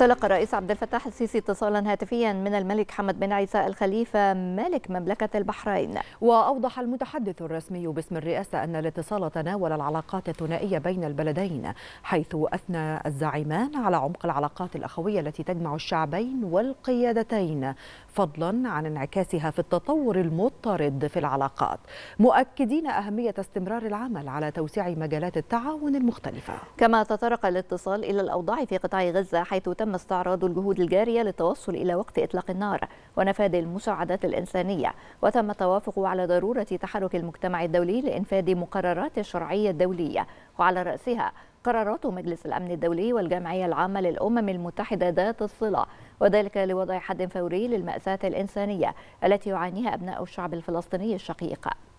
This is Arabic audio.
تلقى الرئيس عبد الفتاح السيسي اتصالا هاتفيا من الملك حمد بن عيسى الخليفة مالك مملكة البحرين وأوضح المتحدث الرسمي باسم الرئاسة أن الاتصال تناول العلاقات الثنائية بين البلدين حيث أثنى الزعيمان على عمق العلاقات الأخوية التي تجمع الشعبين والقيادتين فضلا عن انعكاسها في التطور المضطرد في العلاقات مؤكدين أهمية استمرار العمل على توسيع مجالات التعاون المختلفة كما تطرق الاتصال إلى الأوضاع في قطاع غزة حيث تم تم استعراض الجهود الجارية للتوصل إلى وقت إطلاق النار ونفاذ المساعدات الإنسانية وتم التوافق على ضرورة تحرك المجتمع الدولي لإنفاذ مقررات الشرعية الدولية وعلى رأسها قرارات مجلس الأمن الدولي والجمعية العامة للأمم المتحدة ذات الصلة وذلك لوضع حد فوري للمأساة الإنسانية التي يعانيها أبناء الشعب الفلسطيني الشقيق